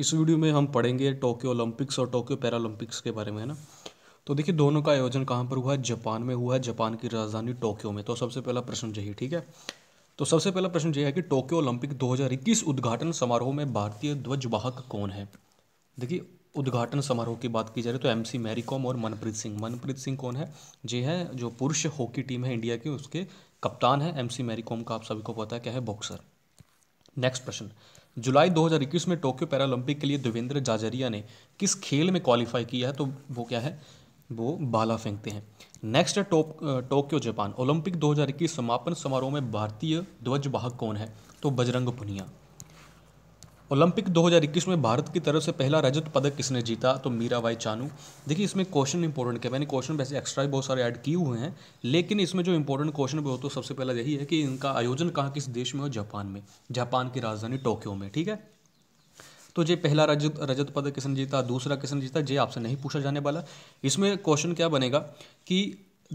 इस वीडियो में हम पढ़ेंगे टोक्यो ओलंपिक्स और टोक्यो पैरालंपिक्स के बारे में है ना तो देखिए दोनों का आयोजन कहाँ पर हुआ है जापान में हुआ है जापान की राजधानी टोक्यो में तो सबसे पहला प्रश्न यही ठीक है तो सबसे पहला प्रश्न यह है कि टोक्यो ओलंपिक 2021 उद्घाटन समारोह में भारतीय ध्वजवाहक कौन है देखिए उद्घाटन समारोह की बात की जा रही है तो एमसी सी और मनप्रीत सिंह मनप्रीत सिंह कौन है जे है जो पुरुष हॉकी टीम है इंडिया की उसके कप्तान है एमसी सी का आप सभी को पता है क्या है बॉक्सर नेक्स्ट प्रश्न जुलाई 2021 में टोक्यो पैरालंपिक के लिए देवेंद्र जाजरिया ने किस खेल में क्वालिफाई किया है तो वो क्या है वो बाला फेंकते हैं नेक्स्ट है टोक टोक्यो जापान ओलंपिक 2021 समापन समारोह में भारतीय ध्वजवाहक कौन है तो बजरंग पुनिया ओलंपिक 2021 में भारत की तरफ से पहला रजत पदक किसने जीता तो मीरा बाई चानू देखिए इसमें क्वेश्चन इंपॉर्टेंट क्या मैंने क्वेश्चन वैसे एक्स्ट्रा भी बहुत सारे ऐड किए हुए हैं लेकिन इसमें जो इंपॉर्टेंट क्वेश्चन भी हो तो सबसे पहला यही है कि इनका आयोजन कहाँ किस देश में हो जापान में जापान की राजधानी टोक्यो में ठीक है तो ये पहला रजत रजत पदक किसने जीता दूसरा किसने जीता ये आपसे नहीं पूछा जाने वाला इसमें क्वेश्चन क्या बनेगा कि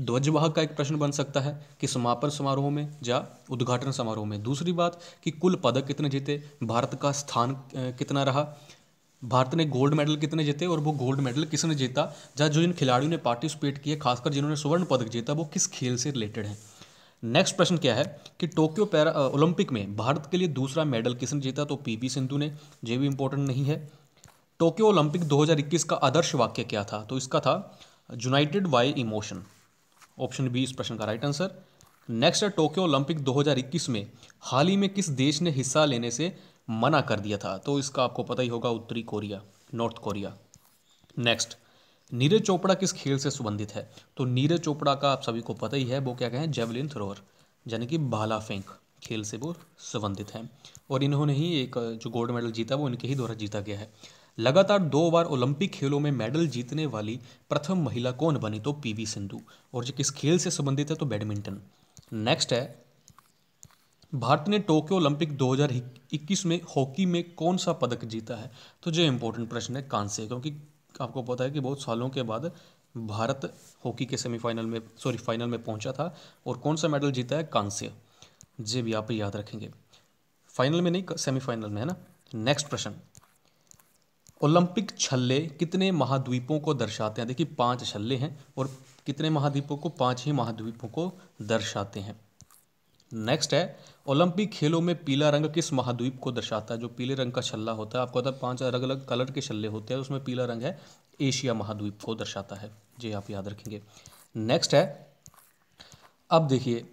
ध्वजवाहक का एक प्रश्न बन सकता है कि समापन समारोह में या उद्घाटन समारोह में दूसरी बात कि कुल पदक कितने जीते भारत का स्थान कितना रहा भारत ने गोल्ड मेडल कितने जीते और वो गोल्ड मेडल किसने जीता या जो इन खिलाड़ियों ने पार्टिसिपेट किया खासकर जिन्होंने स्वर्ण पदक जीता वो किस खेल से रिलेटेड है नेक्स्ट प्रश्न क्या है कि टोक्यो पैरा ओलंपिक में भारत के लिए दूसरा मेडल किसने जीता तो पी सिंधु ने ये भी इंपॉर्टेंट नहीं है टोक्यो ओलंपिक 2021 का आदर्श वाक्य क्या था तो इसका था united by emotion option B इस प्रश्न का राइट आंसर नेक्स्ट है टोक्यो ओलंपिक 2021 में हाल ही में किस देश ने हिस्सा लेने से मना कर दिया था तो इसका आपको पता ही होगा उत्तरी Korea North Korea next Neeraj Chopra किस खेल से संबंधित है तो नीरज चोपड़ा का आप सभी को पता ही है वो क्या कहें जेवलिन थ्रोअर यानी कि भाला फेंक खेल से वो संबंधित हैं और इन्होंने ही एक जो गोल्ड मेडल जीता वो इनके ही द्वारा जीता गया है लगातार दो बार ओलंपिक खेलों में मेडल जीतने वाली प्रथम महिला कौन बनी तो पीवी सिंधु और जो किस खेल से संबंधित है तो बैडमिंटन नेक्स्ट है भारत ने टोक्यो ओलंपिक 2021 में हॉकी में कौन सा पदक जीता है तो जो इम्पोर्टेंट प्रश्न है कांस्य क्योंकि आपको पता है कि बहुत सालों के बाद भारत हॉकी के सेमीफाइनल में सॉरी फाइनल में पहुंचा था और कौन सा मेडल जीता है कांस्य जे भी आप याद रखेंगे फाइनल में नहीं सेमीफाइनल में है ना नेक्स्ट प्रश्न ओलंपिक छल्ले कितने महाद्वीपों को दर्शाते हैं देखिए पांच छल्ले हैं और कितने महाद्वीपों को पांच ही महाद्वीपों को दर्शाते हैं नेक्स्ट है ओलंपिक खेलों में पीला रंग किस महाद्वीप को दर्शाता है जो पीले रंग का छल्ला होता है आपको पता है पांच अलग अलग कलर के छल्ले होते हैं उसमें पीला रंग है एशिया महाद्वीप को दर्शाता है जी आप याद रखेंगे नेक्स्ट है अब देखिए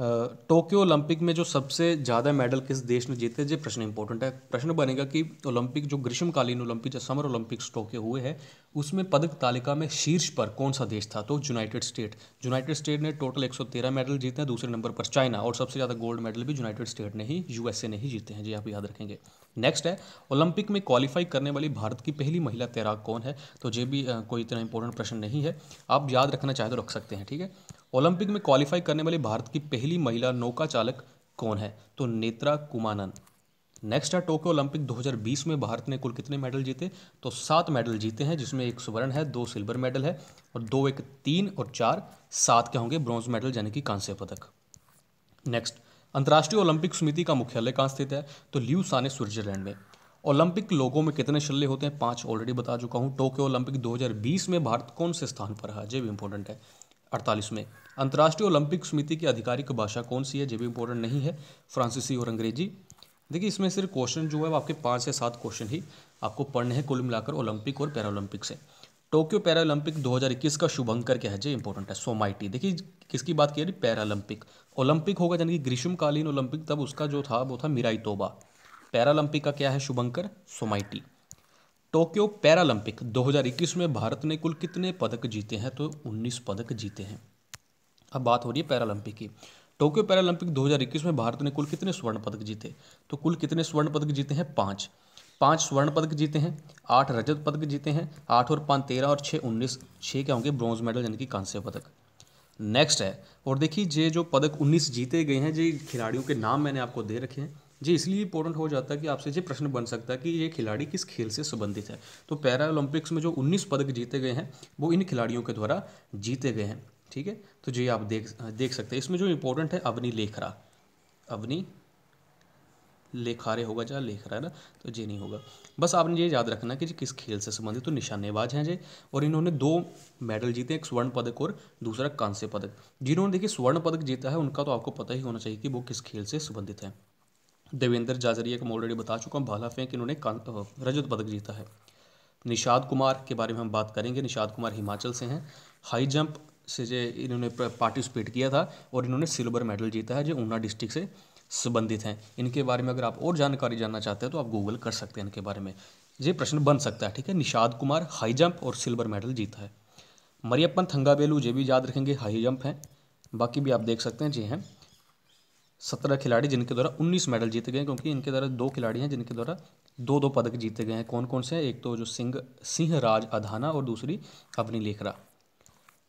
टोक्यो ओलंपिक में जो सबसे ज़्यादा मेडल किस देश ने जीते ये प्रश्न इंपॉर्टेंट है प्रश्न बनेगा कि ओलंपिक जो ग्रीष्मकालीन ओलंपिक या समर ओलंपिक्स टोक्यो हुए हैं उसमें पदक तालिका में शीर्ष पर कौन सा देश था तो यूनाइटेड स्टेट यूनाइटेड स्टेट ने टोटल 113 मेडल जीते हैं दूसरे नंबर पर चाइना और सबसे ज़्यादा गोल्ड मेडल भी यूनाइटेड स्टेट ने ही यूएसए ने ही जीते हैं जी आप याद रखेंगे नेक्स्ट है ओलंपिक में क्वालिफाई करने वाली भारत की पहली महिला तैराक कौन है तो ये भी कोई इतना इंपॉर्टेंट प्रश्न नहीं है आप याद रखना चाहे तो रख सकते हैं ठीक है ओलंपिक में क्वालिफाई करने वाली भारत की पहली महिला नौका चालक कौन है तो नेत्रा कुमानन नेक्स्ट है टोक्यो ओलंपिक 2020 में भारत ने कुल कितने मेडल जीते तो सात मेडल जीते हैं जिसमें एक स्वर्ण है दो सिल्वर मेडल है और दो एक तीन और चार सात के होंगे ब्रॉन्ज मेडल यानी कि कांस्य पदक नेक्स्ट अंतर्राष्ट्रीय ओलंपिक समिति का मुख्यालय कहाँ स्थित है तो ल्यू साने स्विट्जरलैंड में ओलंपिक लोगों में कितने शल्य होते हैं पांच ऑलरेडी बता चुका हूँ टोक्यो ओलंपिक 2020 में भारत कौन से स्थान पर रहा जे भी इंपॉर्टेंट है अड़तालीस में अंतर्राष्ट्रीय ओलंपिक समिति की आधिकारिक भाषा कौन सी है जो भी इंपॉर्टेंट नहीं है फ्रांसीसी और अंग्रेजी देखिए इसमें सिर्फ क्वेश्चन जो है वो आपके पाँच या सात क्वेश्चन ही आपको पढ़ने हैं कुल मिलाकर ओलंपिक और पैरालंपिक से टोक्यो पैरालंपिक 2021 का शुभंकर क्या है जो इंपॉर्टेंट है सोमाइटी देखिए किसकी बात की पैरालंपिक ओलंपिक होगा यानी कि ग्रीष्मकालीन ओलंपिक तब उसका जो था वो था मिराई तोबा पैरालंपिक का क्या है शुभंकर सोमाइटी टोक्यो पैरालंपिक 2021 में भारत ने कुल कितने पदक जीते हैं तो 19 पदक जीते हैं अब बात हो रही है पैरालंपिक की टोक्यो पैरालंपिक 2021 में भारत ने कुल कितने स्वर्ण पदक जीते तो कुल कितने स्वर्ण पदक जीते हैं पाँच पाँच स्वर्ण पदक जीते हैं आठ रजत पदक जीते हैं आठ और पाँच तेरह और छः उन्नीस छः क्या होंगे ब्रॉन्ज मेडल यानी कि कांस्य पदक नेक्स्ट है और देखिए ये जो पदक उन्नीस जीते गए हैं जी खिलाड़ियों के नाम मैंने आपको दे रखे हैं जी इसलिए इंपॉर्टेंट हो जाता है कि आपसे ये प्रश्न बन सकता है कि ये खिलाड़ी किस खेल से संबंधित है तो पैरा ओलंपिक्स में जो उन्नीस पदक जीते गए हैं वो इन खिलाड़ियों के द्वारा जीते गए हैं ठीक है तो जी आप देख देख सकते हैं इसमें जो इंपॉर्टेंट है अवनी लेखरा अवनी लेखारे होगा जहाँ लेख रहा है ना तो ये नहीं होगा बस आपने ये याद रखना कि जी किस खेल से संबंधित तो निशानेबाज हैं जे और इन्होंने दो मेडल जीते एक स्वर्ण पदक और दूसरा कांस्य पदक जिन्होंने देखिए स्वर्ण पदक जीता है उनका तो आपको पता ही होना चाहिए कि वो किस खेल से संबंधित हैं देवेंद्र जाजरिया का मैं ऑलरेडी बता चुका हूँ भाला फेंक इन्होंने रजत पदक जीता है निषाद कुमार के बारे में हम बात करेंगे निषाद कुमार हिमाचल से हैं हाई जंप से जो इन्होंने पार्टिसिपेट किया था और इन्होंने सिल्वर मेडल जीता है जो ऊना डिस्ट्रिक्ट से संबंधित हैं इनके बारे में अगर आप और जानकारी जानना चाहते हैं तो आप गूगल कर सकते हैं इनके बारे में ये प्रश्न बन सकता है ठीक है निषाद कुमार हाई जंप और सिल्वर मेडल जीता है मरियप्पन थंगाबेलू ये भी याद रखेंगे हाई जंप हैं बाकी भी आप देख सकते हैं जी हैं सत्रह खिलाड़ी जिनके द्वारा उन्नीस मेडल जीते गए क्योंकि इनके द्वारा दो खिलाड़ी हैं जिनके द्वारा दो दो पदक जीते गए हैं कौन कौन से हैं एक तो जो सिंह सिंह राज अधाना और दूसरी अवनी लेखरा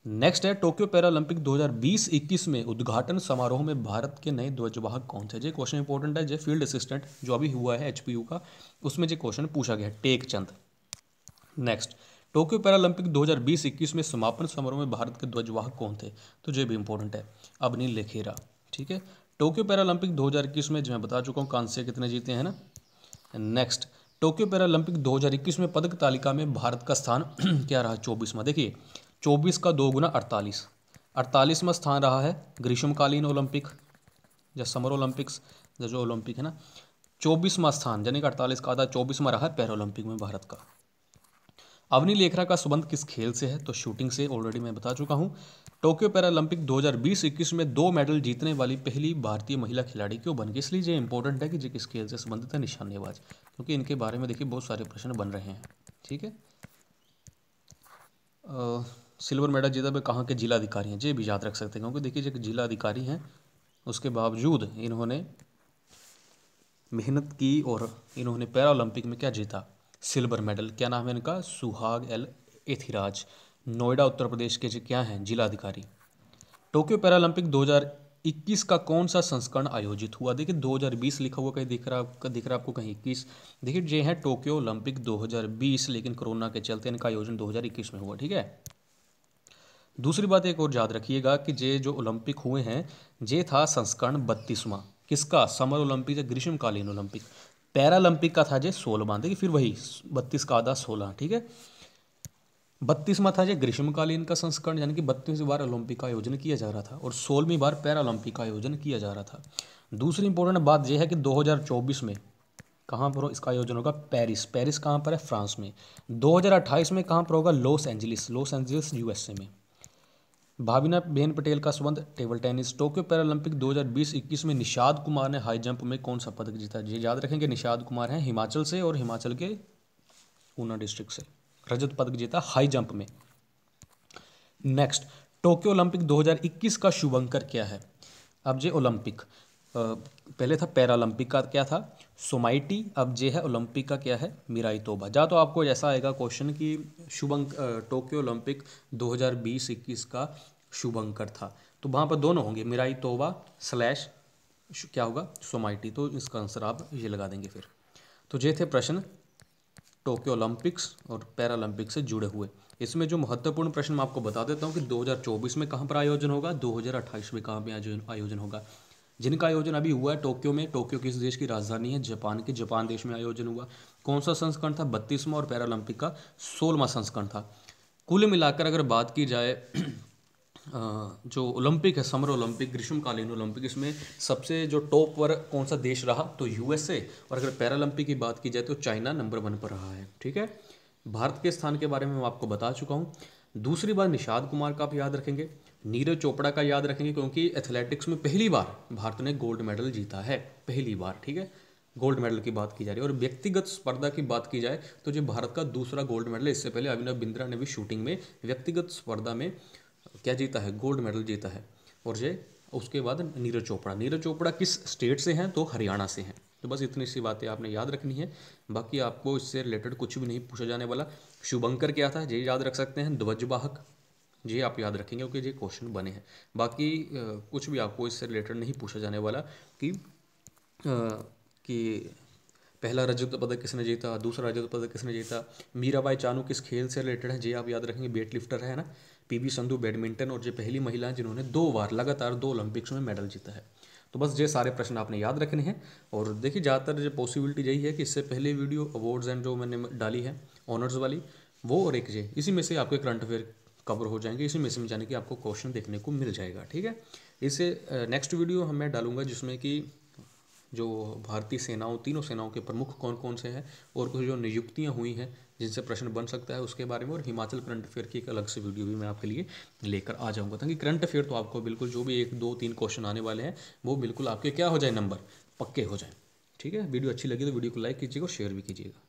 नेक्स्ट है टोक्यो पैरालंपिक 2020-21 में उद्घाटन समारोह में भारत के नए ध्वजवाहक कौन थे जो क्वेश्चन इंपॉर्टेंट है जो फील्ड असिस्टेंट जो अभी हुआ है एच का उसमें जो क्वेश्चन पूछा गया है Tek Chand next Tokyo Paralympic 2020-21 में समापन समारोह में भारत के ध्वजवाहक कौन थे तो जो भी इंपॉर्टेंट है अवनी लेखेरा ठीक है टोक्यो पैरालंपिक 2021 में जो मैं बता चुका हूँ कांस्य कितने जीते हैं ना नेक्स्ट टोक्यो पैरालंपिक 2021 में पदक तालिका में भारत का स्थान क्या रहा में देखिए चौबीस का दो गुना अड़तालीस अड़तालीसवा स्थान रहा है ग्रीष्मकालीन ओलंपिक या समर ओलंपिक्स या जो ओलंपिक है ना चौबीसवा स्थान यानी कि अड़तालीस का आधा चौबीसवा रहा है पैरालंपिक में भारत का अवनी लेखरा का संबंध किस खेल से है तो शूटिंग से ऑलरेडी मैं बता चुका हूँ टोक्यो पैरालंपिक 2020-21 में दो मेडल जीतने वाली पहली भारतीय महिला खिलाड़ी क्यों बन गई इसलिए ये इंपॉर्टेंट है कि जी किस खेल से संबंधित है निशानेबाज क्योंकि इनके बारे में देखिए बहुत सारे प्रश्न बन रहे हैं ठीक है सिल्वर मेडल जीता पे कहाँ के जिला अधिकारी हैं ये भी याद रख सकते हैं क्योंकि देखिए जो जिला अधिकारी हैं उसके बावजूद इन्होंने मेहनत की और इन्होंने पैरालंपिक में क्या जीता सिल्वर मेडल क्या नाम है इनका सुहाग एल एथिराज नोएडा उत्तर प्रदेश के क्या हैं अधिकारी टोक्यो पैरालंपिक 2021 का कौन सा संस्करण आयोजित हुआ देखिए 2020 लिखा हुआ कहीं दिख रहा दिख रहा आपको कहीं इक्कीस देखिए ये है टोक्यो ओलंपिक 2020 लेकिन कोरोना के चलते इनका आयोजन 2021 में हुआ ठीक है दूसरी बात एक और याद रखिएगा कि ये जो ओलंपिक हुए हैं ये था संस्करण बत्तीसवां किसका समर ओलंपिक या ग्रीष्मकालीन ओलंपिक पैरालंपिक का था जे सोलह देखिए फिर वही बत्तीस का आधा सोलह ठीक है बत्तीसवा था जे ग्रीष्मकालीन का संस्करण यानी कि बत्तीसवीं बार ओलंपिक का आयोजन किया जा रहा था और सोलहवीं बार पैरालंपिक का आयोजन किया जा रहा था दूसरी इंपॉर्टेंट बात यह है कि 2024 में कहाँ पर इसका आयोजन होगा पेरिस पेरिस कहाँ पर है फ्रांस में 2028 में कहाँ पर होगा Los Angeles Los Angeles USA में भाविना बेन पटेल का संबंध टेबल टेनिस टोक्यो पैरालंपिक 2020-21 में निषाद कुमार ने हाई जंप में कौन सा पदक जीता ये याद रखेंगे निषाद कुमार हैं हिमाचल से और हिमाचल के ऊना डिस्ट्रिक्ट से रजत पदक जीता हाई जंप में नेक्स्ट टोक्यो ओलंपिक 2021 का शुभंकर क्या है अब जे ओलंपिक पहले था पैरालंपिक का क्या था सोमाइटी अब जे है ओलंपिक का क्या है मिराई तोबा जा तो आपको ऐसा आएगा क्वेश्चन कि शुभंक टोक्यो ओलंपिक 2020-21 का शुभंकर था तो वहाँ पर दोनों होंगे मिराई तोबा स्लैश क्या होगा सोमाइटी तो इसका आंसर आप ये लगा देंगे फिर तो ये थे प्रश्न टोक्यो ओलंपिक्स और पैरालंपिक्स से जुड़े हुए इसमें जो महत्वपूर्ण प्रश्न मैं आपको बता देता हूँ कि 2024 में कहाँ पर आयोजन होगा 2028 में कहाँ पर आयोजन होगा जिनका आयोजन अभी हुआ है टोक्यो में टोक्यो किस देश की राजधानी है जापान के जापान देश में आयोजन हुआ कौन सा संस्करण था बत्तीसवां और पैरालंपिक का सोलहवां संस्करण था कुल मिलाकर अगर बात की जाए जो ओलंपिक है समर ओलंपिक ग्रीष्मकालीन ओलंपिक इसमें सबसे जो टॉप पर कौन सा देश रहा तो यूएसए और अगर पैरालंपिक की बात की जाए तो चाइना नंबर वन पर रहा है ठीक है भारत के स्थान के बारे में मैं आपको बता चुका हूँ दूसरी बात निषाद कुमार का आप याद रखेंगे नीरज चोपड़ा का याद रखेंगे क्योंकि एथलेटिक्स में पहली बार भारत ने गोल्ड मेडल जीता है पहली बार ठीक है गोल्ड मेडल की बात की जा रही है और व्यक्तिगत स्पर्धा की बात की जाए तो जो भारत का दूसरा गोल्ड मेडल है इससे पहले अभिनव बिंद्रा ने भी शूटिंग में व्यक्तिगत स्पर्धा में क्या जीता है गोल्ड मेडल जीता है और ये उसके बाद नीरज चोपड़ा नीरज चोपड़ा किस स्टेट से हैं तो हरियाणा से हैं तो बस इतनी सी बातें आपने याद रखनी है बाकी आपको इससे रिलेटेड कुछ भी नहीं पूछा जाने वाला शुभंकर क्या था ये याद रख सकते हैं ध्वजवाहक ये आप याद रखेंगे क्योंकि ये क्वेश्चन बने हैं बाकी कुछ भी आपको इससे रिलेटेड नहीं पूछा जाने वाला कि कि पहला रजत पदक किसने जीता दूसरा रजत पदक किसने जीता मीराबाई चानू किस खेल से रिलेटेड है ये आप याद रखेंगे वेट लिफ्टर है ना पी वी संधु बैडमिंटन और ये पहली महिला हैं जिन्होंने दो बार लगातार दो ओलंपिक्स में मेडल जीता है तो बस ये सारे प्रश्न आपने याद रखने हैं और देखिए ज़्यादातर जो पॉसिबिलिटी यही है कि इससे पहले वीडियो अवार्ड्स एंड जो मैंने डाली है ऑनर्स वाली वो और एक जे इसी में से आपके करंट अफेयर कवर हो जाएंगे इसी में से यानी कि आपको क्वेश्चन देखने को मिल जाएगा ठीक है इसे नेक्स्ट वीडियो हम मैं डालूंगा जिसमें कि जो भारतीय सेनाओं तीनों सेनाओं के प्रमुख कौन कौन से हैं और कुछ जो नियुक्तियां हुई हैं जिनसे प्रश्न बन सकता है उसके बारे में और हिमाचल करंट अफेयर की एक अलग से वीडियो भी मैं आपके लिए लेकर आ जाऊँगा ताकि करंट अफेयर तो आपको बिल्कुल जो भी एक दो तीन क्वेश्चन आने वाले हैं वो बिल्कुल आपके क्या हो जाए नंबर पक्के हो जाए ठीक है वीडियो अच्छी लगी तो वीडियो को लाइक कीजिएगा और शेयर भी कीजिएगा